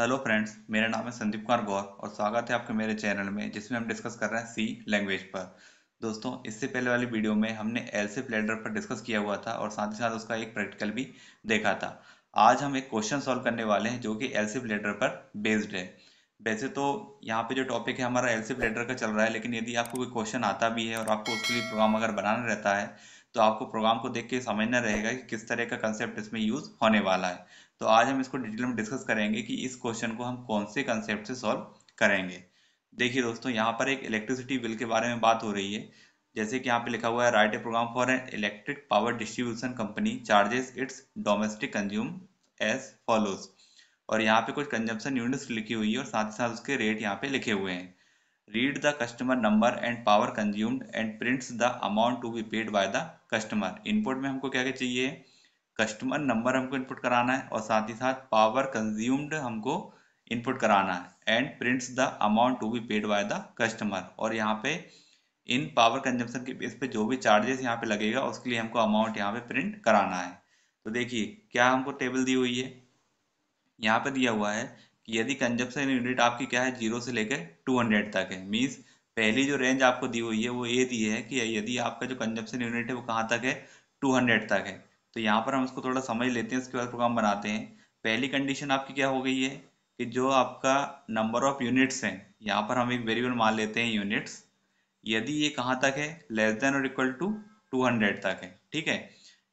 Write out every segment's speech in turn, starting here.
hello friends मेरा नाम है संदीप कुमार गौर और स्वागत है आपके मेरे चैनल में जिसमें हम डिस्कस कर रहे हैं सी लैंग्वेज पर दोस्तों इससे पहले वाली वीडियो में हमने एल से प्लेडर पर डिस्कस किया हुआ था और साथ ही साथ उसका एक प्रैक्टिकल भी देखा था आज हम एक क्वेश्चन सॉल्व करने वाले हैं जो कि एल से प्लेडर पर बेस्ड है वैसे तो यहाँ पे जो टॉपिक है हमारा एल से प्लेडर का चल रहा है लेकिन यदि आपको कोई क्वेश्चन आता भी है और आपको उसके लिए प्रोग्राम अगर बनाना रहता है तो आपको प्रोग्राम को देख के समझना रहेगा कि किस तरह का कंसेप्ट इसमें यूज़ होने वाला है तो आज हम इसको डिटेल में डिस्कस करेंगे कि इस क्वेश्चन को हम कौन से कंसेप्ट से सॉल्व करेंगे देखिए दोस्तों यहाँ पर एक इलेक्ट्रिसिटी बिल के बारे में बात हो रही है जैसे कि यहाँ पे लिखा हुआ है write a program for an electric power distribution company charges its domestic consume as follows और यहाँ पे कुछ कंजम्पशन यूनिट्स लिखी हुई है और साथ ही साथ उसके रेट यहाँ पे लिखे हुए हैं read the customer number and power consumed and prints the amount to be paid by the customer input में हमको क्या क्या चाहिए कस्टमर नंबर हमको इनपुट कराना है और साथ ही साथ पावर कंज्यूम्ड हमको इनपुट कराना है and prints the amount to be paid by the customer और यहाँ पे इन पावर कंजम्पशन के बेस पे जो भी चार्जेस यहाँ पे लगेगा उसके लिए हमको अमाउंट यहाँ पे प्रिंट कराना है तो देखिए क्या हमको टेबल दी हुई है यहाँ पे दिया हुआ है कि यदि कंजप्शन यूनिट आपकी क्या है जीरो से लेकर टू हंड्रेड तक है मीन्स पहली जो रेंज आपको दी हुई है वो ये दी है कि यदि आपका जो कंजप्शन यूनिट है वो कहाँ तक है टू हंड्रेड तक है तो यहाँ पर हम इसको थोड़ा समझ लेते हैं उसके बाद प्रोग्राम बनाते हैं पहली कंडीशन आपकी क्या हो गई है कि जो आपका नंबर ऑफ यूनिट्स हैं यहाँ पर हम एक वेरिएबल मान लेते हैं यूनिट्स यदि ये कहाँ तक है लेस देन और इक्वल टू 200 तक है ठीक है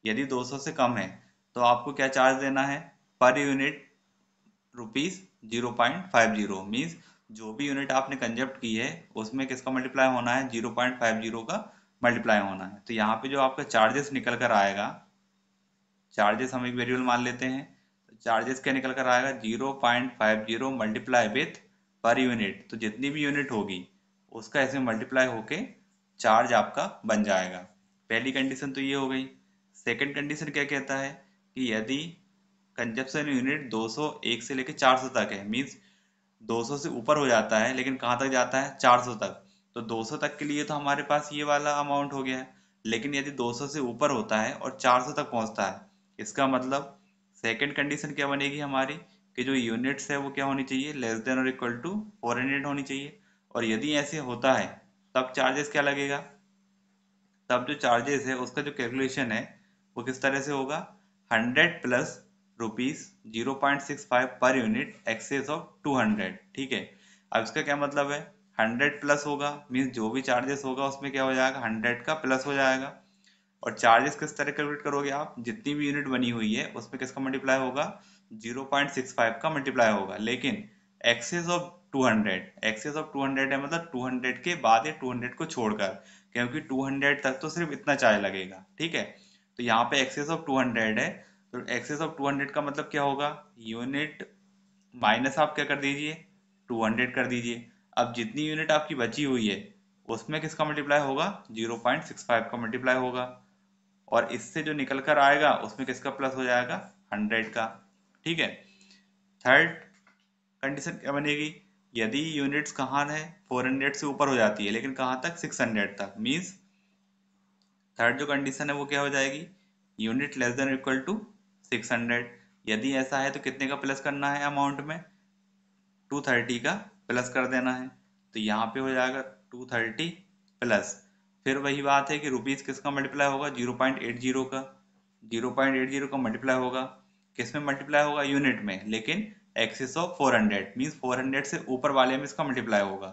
यदि 200 से कम है तो आपको क्या चार्ज देना है पर unit rupees zero point five zero means जो भी यूनिट आपने कंजप्ट की है उसमें किसका मल्टीप्लाई होना है जीरो पॉइंट फाइव जीरो का मल्टीप्लाई होना है तो यहाँ पे जो आपका चार्जेस निकल कर आएगा चार्जेस हम एक वेरिएबल मान लेते हैं तो चार्जेस क्या निकल कर आएगा zero point five zero multiply with per unit तो जितनी भी यूनिट होगी उसका ऐसे मल्टीप्लाई होके चार्ज आपका बन जाएगा पहली कंडीशन तो ये हो गई सेकेंड कंडीशन क्या कहता है कि यदि कंजप्शन यूनिट 201 से लेकर 400 तक है मीन्स 200 से ऊपर हो जाता है लेकिन कहाँ तक जाता है 400 तक तो 200 तक के लिए तो हमारे पास ये वाला अमाउंट हो गया है लेकिन यदि 200 से ऊपर होता है और 400 तक पहुँचता है इसका मतलब सेकेंड कंडीशन क्या बनेगी हमारी कि जो यूनिट्स है वो क्या होनी चाहिए लेस देन और इक्वल टू फोर हंड्रेड होनी चाहिए और यदि ऐसे होता है तब चार्जेस क्या लगेगा तब जो चार्जेस है उसका जो कैलकुलेशन है वो किस तरह से होगा hundred plus rupees zero point six five per unit excess of two hundred ठीक है अब इसका क्या मतलब है हंड्रेड प्लस होगा मीन्स जो भी चार्जेस होगा उसमें क्या हो जाएगा हंड्रेड का प्लस हो जाएगा और चार्जेस किस तरह कैलकुलेट करोगे आप जितनी भी यूनिट बनी हुई है उसमें किसका मल्टीप्लाई होगा 0.65 का मल्टीप्लाई होगा लेकिन एक्सेस ऑफ 200 एक्सेस ऑफ 200 है मतलब 200 के बाद या 200 को छोड़कर क्योंकि 200 तक तो सिर्फ इतना चार्ज लगेगा ठीक है तो यहाँ पे एक्सेस ऑफ 200 है तो एक्सेस ऑफ 200 का मतलब क्या होगा यूनिट माइनस आप क्या कर दीजिए 200 कर दीजिए अब जितनी यूनिट आपकी बची हुई है उसमें किसका मल्टीप्लाई होगा फाइव का मल्टीप्लाई होगा और इससे जो निकल कर आएगा उसमें किसका प्लस हो जाएगा हंड्रेड का ठीक है थर्ड कंडीशन क्या बनेगी यदि यूनिट्स कहाँ है 400 से ऊपर हो जाती है लेकिन कहाँ तक 600 तक मीन्स थर्ड जो कंडीशन है वो क्या हो जाएगी unit less than equal to 600 यदि ऐसा है तो कितने का प्लस करना है अमाउंट में 230 का प्लस कर देना है तो यहाँ पे हो जाएगा 230 प्लस फिर वही बात है कि रुपीज़ किसका मल्टीप्लाई होगा जीरो पॉइंट एट जीरो का जीरो पॉइंट एट जीरो का मल्टीप्लाई होगा किस में मल्टीप्लाई होगा यूनिट में लेकिन excess of four hundred means four hundred से ऊपर वाले में इसका मल्टीप्लाई होगा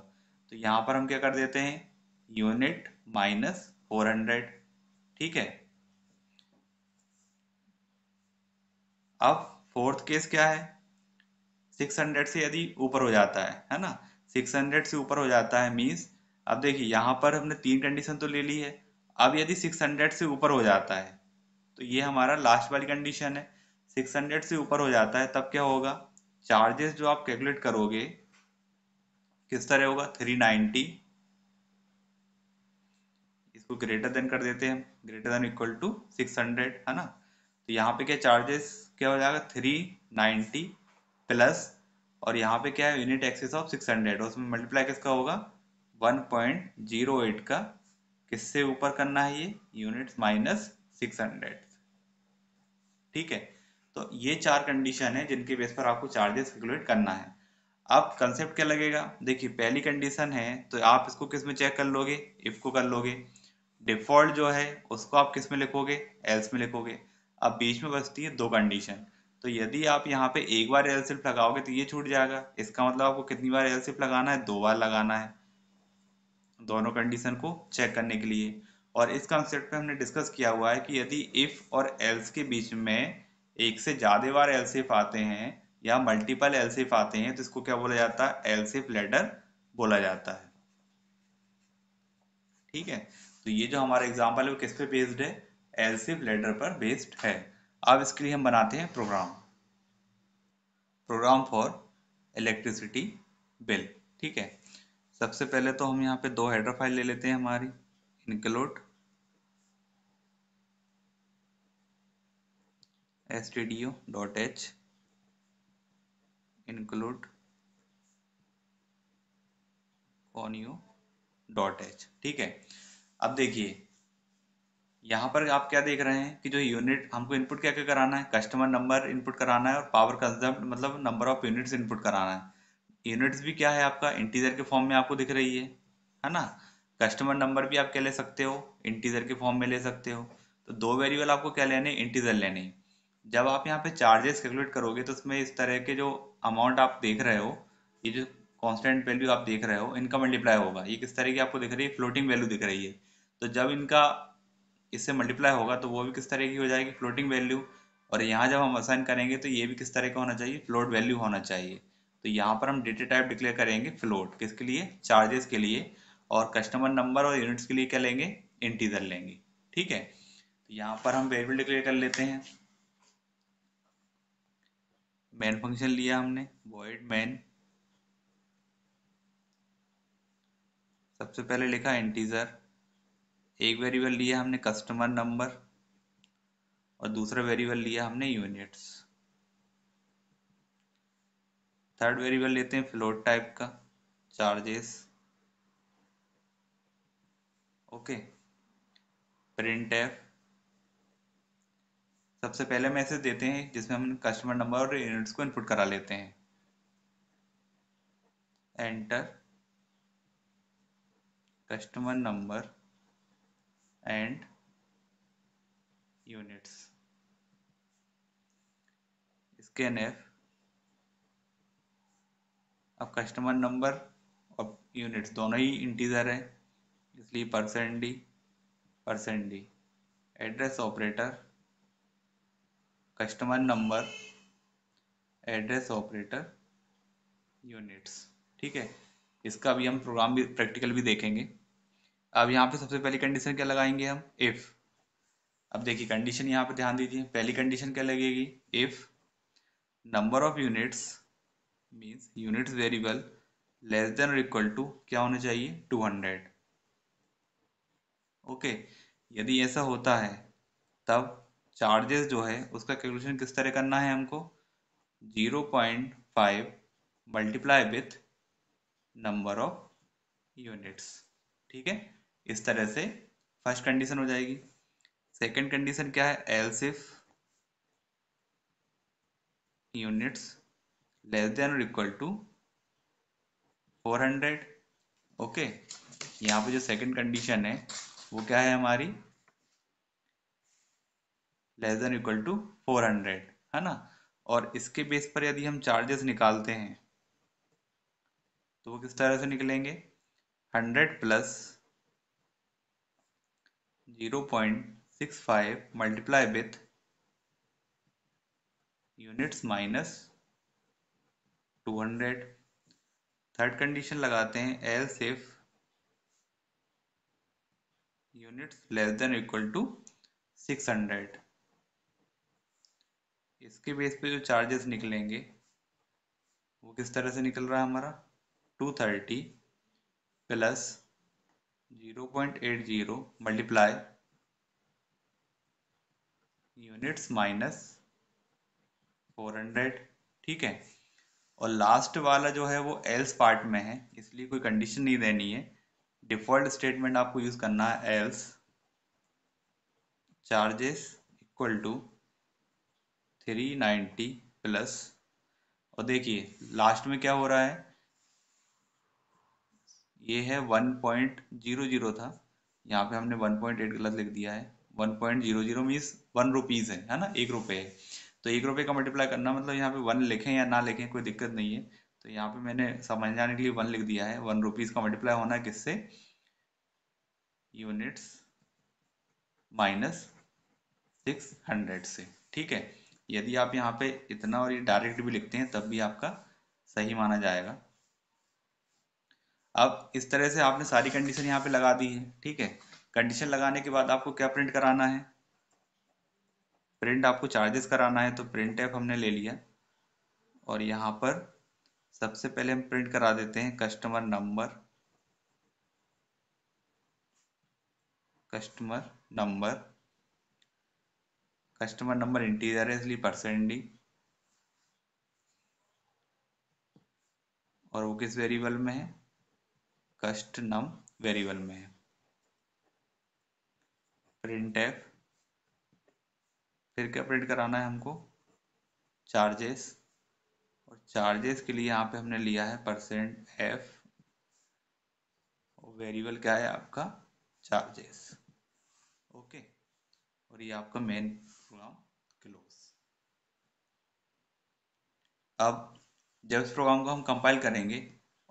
तो यहाँ पर हम क्या कर देते हैं यूनिट माइनस फोर हंड्रेड ठीक है अब फोर्थ केस क्या है सिक्स हंड्रेड से यदि ऊपर हो जाता है है ना सिक्स हंड्रेड से ऊपर हो जाता है मीन्स अब देखिए यहाँ पर हमने तीन कंडीशन तो ले ली है अब यदि 600 से ऊपर हो जाता है तो ये हमारा लास्ट वाली कंडीशन है 600 से ऊपर हो जाता है तब क्या होगा चार्जेस जो आप कैलकुलेट करोगे किस तरह होगा 390 इसको ग्रेटर देन कर देते हैं ग्रेटर देन इक्वल टू 600 है ना तो यहाँ पे क्या चार्जेस क्या हो जाएगा 390 प्लस और यहाँ पे क्या है यूनिट एक्सिस ऑफ 600 हंड्रेड उसमें मल्टीप्लाई किसका होगा 1.08 का किससे ऊपर करना है ये यूनिट्स माइनस 600 ठीक है तो ये चार कंडीशन है जिनके बेस पर आपको चार्जेस कैलकुलेट करना है अब कंसेप्ट क्या लगेगा देखिए पहली कंडीशन है तो आप इसको किस में चेक कर लोगे इफ को कर लोगे डिफॉल्ट जो है उसको आप किस में लिखोगे एल्स में लिखोगे अब बीच में बचती है दो कंडीशन तो यदि आप यहाँ पे एक बार एल लगाओगे तो ये छूट जाएगा इसका मतलब आपको कितनी बार एल लगाना है दो बार लगाना है दोनों कंडीशन को चेक करने के लिए और इस कॉन्सेप्ट पे हमने डिस्कस किया हुआ है कि यदि इफ और एल्स के बीच में एक से ज़्यादा बार एल्स इफ आते हैं या मल्टीपल एल्स इफ आते हैं तो इसको क्या बोला जाता है एल्स इफ लेटर बोला जाता है ठीक है तो ये जो हमारा एग्जाम्पल है वो किस पे बेस्ड है एल्स इफ लेटर पर बेस्ड है अब इसके लिए हम बनाते हैं program program for electricity bill ठीक है सबसे पहले तो हम यहाँ पे दो हेडर फाइल ले लेते हैं हमारी include S T D O dot H include conio dot H ठीक है अब देखिए यहाँ पर आप क्या देख रहे हैं कि जो यूनिट हमको इनपुट क्या क्या कराना है कस्टमर नंबर इनपुट कराना है और पावर कंजम्प्ट मतलब नंबर ऑफ यूनिट्स इनपुट कराना है यूनिट्स भी क्या है आपका इंटीजर के फॉर्म में आपको दिख रही है है ना कस्टमर नंबर भी आप क्या ले सकते हो इंटीजर के फॉर्म में ले सकते हो तो दो वेरिएबल आपको क्या लेने इंटीजर लेने जब आप यहाँ पे चार्जेस कैलकुलेट करोगे तो उसमें इस तरह के जो अमाउंट आप देख रहे हो ये जो कॉन्स्टेंट वैल्यू आप देख रहे हो इनका मल्टीप्लाई होगा ये किस तरह की आपको दिख रही है फ्लोटिंग वैल्यू दिख रही है तो जब इनका इससे मल्टीप्लाई होगा तो वो भी किस तरह की हो जाएगी फ्लोटिंग वैल्यू और यहाँ जब हम असाइन करेंगे तो ये भी किस तरह का होना चाहिए फ्लोट वैल्यू होना चाहिए तो यहाँ पर हम डेटा टाइप डिक्लेयर करेंगे फ्लोट किसके लिए चार्जेस के लिए और कस्टमर नंबर और यूनिट्स के लिए क्या लेंगे इंटीजर लेंगे ठीक है तो यहाँ पर हम वेरिएबल डिक्लेयर कर लेते हैं मैन फंक्शन लिया हमने वॉइड मैन सबसे पहले लिखा इंटीजर एक वेरिएबल लिया हमने कस्टमर नंबर और दूसरा वेरिएबल लिया हमने यूनिट्स थर्ड वेरिएबल लेते हैं फ्लोट टाइप का चार्जेस ओके प्रिंट एफ सबसे पहले मैसेज देते हैं जिसमें हम कस्टमर नंबर और यूनिट्स को इनपुट करा लेते हैं enter customer number and units scanf अब कस्टमर नंबर और यूनिट्स दोनों ही इंटीजर हैं इसलिए percent D percent D address operator customer number address operator units ठीक है इसका अभी हम प्रोग्राम भी प्रैक्टिकल भी देखेंगे अब यहाँ पे सबसे पहली कंडीशन क्या लगाएंगे हम इफ़ अब देखिए कंडीशन यहाँ पे ध्यान दीजिए पहली कंडीशन क्या लगेगी if number of units means unit variable less than और इक्वल टू क्या होना चाहिए 200 ओके okay, यदि ऐसा होता है तब चार्जेस जो है उसका कैलकुलेशन किस तरह करना है हमको 0.5 multiply with number of units ठीक है इस तरह से फर्स्ट कंडीशन हो जाएगी सेकंड कंडीशन क्या है else if units less than और इक्वल टू 400 ओके यहाँ पे जो सेकंड कंडीशन है वो क्या है हमारी लेस देन इक्वल टू 400 है ना और इसके बेस पर यदि हम चार्जेस निकालते हैं तो वो किस तरह से निकलेंगे 100 plus 0.65 multiply with units minus two hundred third condition लगाते हैं else if units less than equal to six hundred इसके बेस पे जो चार्जेस निकलेंगे वो किस तरह से निकल रहा है हमारा two thirty plus zero point eight zero multiply units minus four hundred ठीक है और लास्ट वाला जो है वो एल्स पार्ट में है इसलिए कोई कंडीशन नहीं देनी है डिफॉल्ट स्टेटमेंट आपको यूज़ करना है else charges equal to three ninety plus और देखिए लास्ट में क्या हो रहा है ये है वन पॉइंट जीरो जीरो था यहाँ पे हमने वन पॉइंट एट गलत लिख दिया है one point zero zero means one rupees है है ना एक रुपये है तो एक रुपये का मल्टीप्लाई करना मतलब यहाँ पे वन लिखें या ना लिखें कोई दिक्कत नहीं है तो यहाँ पे मैंने समझ जाने के लिए वन लिख दिया है वन रुपीज़ का मल्टीप्लाई होना है किससे यूनिट्स माइनस सिक्स हंड्रेड से ठीक है यदि आप यहाँ पे इतना और ये डायरेक्ट भी लिखते हैं तब भी आपका सही माना जाएगा अब इस तरह से आपने सारी कंडीशन यहाँ पे लगा दी है ठीक है कंडीशन लगाने के बाद आपको क्या प्रिंट कराना है प्रिंट आपको चार्जेस कराना है तो प्रिंट ऐप हमने ले लिया और यहाँ पर सबसे पहले हम प्रिंट करा देते हैं customer number customer number customer number interior है इसलिए परसेंट डी और वो किस वेरिएबल में है कस्ट नम वेरिएबल में है प्रिंट एफ फिर क्या प्रिंट कराना है हमको चार्जेस और चार्जेस के लिए यहाँ पे हमने लिया है परसेंट एफ और वेरिएबल क्या है आपका चार्जेस ओके और ये आपका मेन प्रोग्राम क्लोज अब जब इस प्रोग्राम को हम कंपाइल करेंगे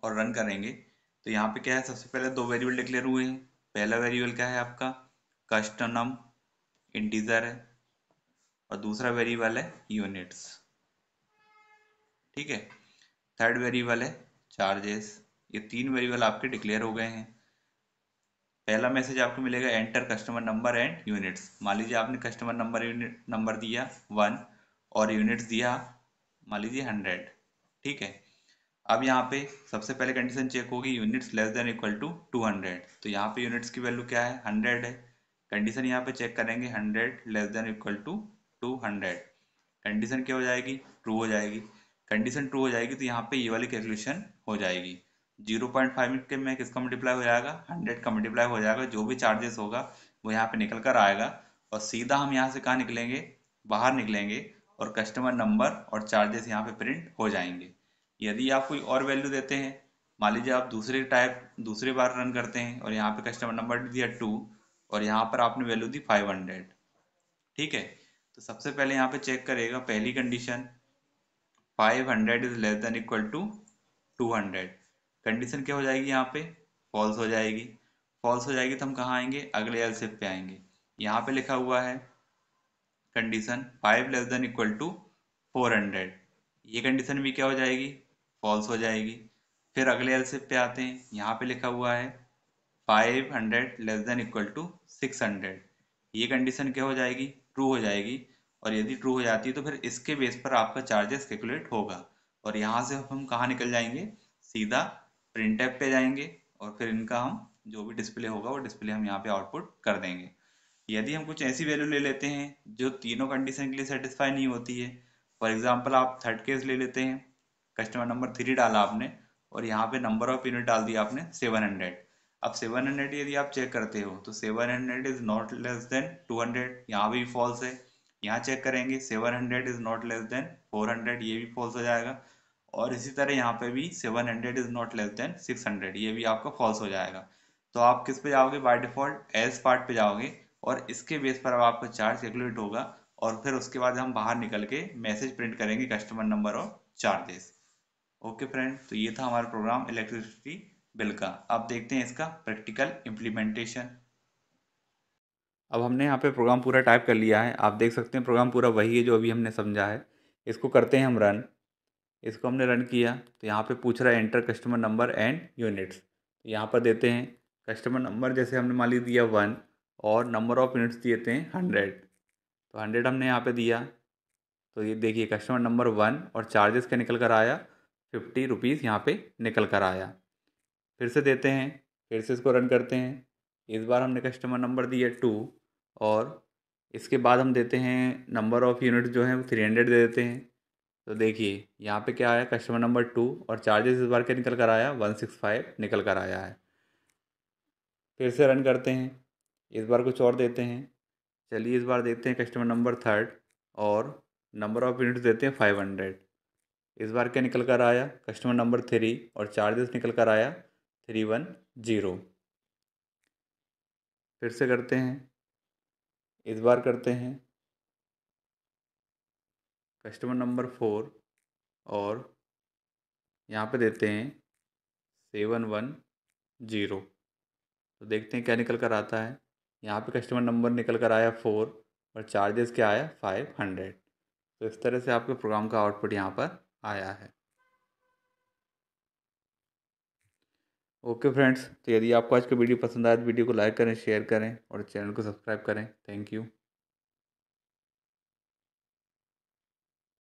और रन करेंगे तो यहाँ पे क्या है सबसे पहले दो वेरिएबल डिक्लेयर हुए हैं पहला वेरिएबल क्या है आपका कस्टम इंटीजर है और दूसरा वेरिएबल है यूनिट्स ठीक है थर्ड वेरिएबल है चार्जेस ये तीन वेरिएबल आपके डिक्लेयर हो गए हैं पहला मैसेज आपको मिलेगा enter customer number and units मान लीजिए आपने कस्टमर नंबर नंबर दिया वन और यूनिट्स दिया मान लीजिए हंड्रेड ठीक है अब यहाँ पे सबसे पहले कंडीशन चेक होगी units less than equal to two hundred तो यहाँ पे यूनिट्स की वैल्यू क्या है हंड्रेड है कंडीशन यहाँ पे चेक करेंगे hundred less than equal to two hundred condition क्या हो जाएगी ट्रू हो जाएगी कंडीशन ट्रू हो जाएगी तो यहाँ पे ये वाली कैलकुलेशन हो जाएगी जीरो पॉइंट फाइव के में किसका मल्टीप्लाई हो जाएगा हंड्रेड का मल्टीप्लाई हो जाएगा जो भी चार्जेस होगा वो यहाँ पे निकल कर आएगा और सीधा हम यहाँ से कहाँ निकलेंगे बाहर निकलेंगे और कस्टमर नंबर और चार्जेस यहाँ पे प्रिंट हो जाएंगे यदि आप कोई और वैल्यू देते हैं मान लीजिए आप दूसरे टाइप दूसरे बार रन करते हैं और यहाँ पे कस्टमर नंबर दिया टू और यहाँ पर आपने वैल्यू दी फाइव हंड्रेड ठीक है तो सबसे पहले यहाँ पे चेक करेगा पहली condition 500 hundred is less than equal to 200 condition क्या हो जाएगी यहाँ पे फॉल्स हो जाएगी फॉल्स हो जाएगी तो हम कहाँ आएंगे अगले सिप पे आएंगे यहाँ पे लिखा हुआ है condition five less than equal to four hundred ये कंडीशन भी क्या हो जाएगी फॉल्स हो जाएगी फिर अगले सिप पे आते हैं यहाँ पे लिखा हुआ है five hundred less than equal to six hundred ये कंडीशन क्या हो जाएगी ट्रू हो जाएगी और यदि ट्रू हो जाती है तो फिर इसके बेस पर आपका चार्जेस कैलकुलेट होगा और यहाँ से हम कहाँ निकल जाएंगे सीधा प्रिंट ऐप पे जाएंगे और फिर इनका हम जो भी डिस्प्ले होगा वो डिस्प्ले हम यहाँ पे आउटपुट कर देंगे यदि हम कुछ ऐसी वैल्यू ले लेते हैं जो तीनों कंडीशन के लिए सेटिस्फाई नहीं होती है फॉर एग्जाम्पल आप थर्ड केस ले लेते हैं कस्टमर नंबर थ्री डाला आपने और यहाँ पे नंबर ऑफ यूनिट डाल दिया आपने सेवन हंड्रेड अब 700 यदि आप चेक करते हो तो 700 hundred is not less than 200 यहाँ भी फॉल्स है यहाँ चेक करेंगे 700 इज नॉट लेस देन 400 ये भी फॉल्स हो जाएगा और इसी तरह यहाँ पे भी 700 इज नॉट लेस देन 600 ये भी आपका फॉल्स हो जाएगा तो आप किस पे जाओगे बाय डिफॉल्ट एज पार्ट पे जाओगे और इसके बेस पर अब आपका चार्ज कैलकुलेट होगा और फिर उसके बाद हम बाहर निकल के मैसेज प्रिंट करेंगे कस्टमर नंबर और चार्जेस ओके फ्रेंड तो ये था हमारा प्रोग्राम इलेक्ट्रिसिटी बिल का आप देखते हैं इसका प्रैक्टिकल इम्प्लीमेंटेशन अब हमने यहाँ पे प्रोग्राम पूरा टाइप कर लिया है आप देख सकते हैं प्रोग्राम पूरा वही है जो अभी हमने समझा है इसको करते हैं हम रन इसको हमने रन किया तो यहाँ पे पूछ रहा है enter customer number and units तो यहाँ पर देते हैं कस्टमर नंबर जैसे हमने मान ली दिया वन और नंबर ऑफ यूनिट्स दिए थे हंड्रेड तो हंड्रेड हमने यहाँ पे दिया तो ये देखिए कस्टमर नंबर वन और चार्जेस क्या निकल कर आया फिफ्टी रुपीज़ यहाँ पर निकल कर आया फिर से देते हैं फिर से इसको रन करते हैं इस बार हमने कस्टमर नंबर दिया टू और इसके बाद हम देते हैं नंबर ऑफ़ यूनिट जो है वो थ्री हंड्रेड दे देते हैं तो देखिए यहाँ पे क्या आया कस्टमर नंबर टू और चार्जेस इस बार क्या निकल कर आया वन सिक्स फाइव निकल कर आया है फिर से रन करते हैं इस बार कुछ और देते हैं चलिए इस बार देखते हैं कस्टमर नंबर थर्ड और नंबर ऑफ़ यूनिट्स देते हैं फाइव हंड्रेड इस बार क्या निकल कर आया कस्टमर नंबर थ्री और चार्जेस निकल कर आया थ्री वन ज़ीरो फिर से करते हैं इस बार करते हैं कस्टमर नंबर फोर और यहाँ पे देते हैं सेवन वन ज़ीरो तो देखते हैं क्या निकल कर आता है यहाँ पे कस्टमर नंबर निकल कर आया फोर और चार्जेस क्या आया फाइव हंड्रेड तो इस तरह से आपके प्रोग्राम का आउटपुट यहाँ पर आया है ओके फ्रेंड्स तो यदि आपको आज का वीडियो पसंद आया तो वीडियो को लाइक करें शेयर करें और चैनल को सब्सक्राइब करें थैंक यू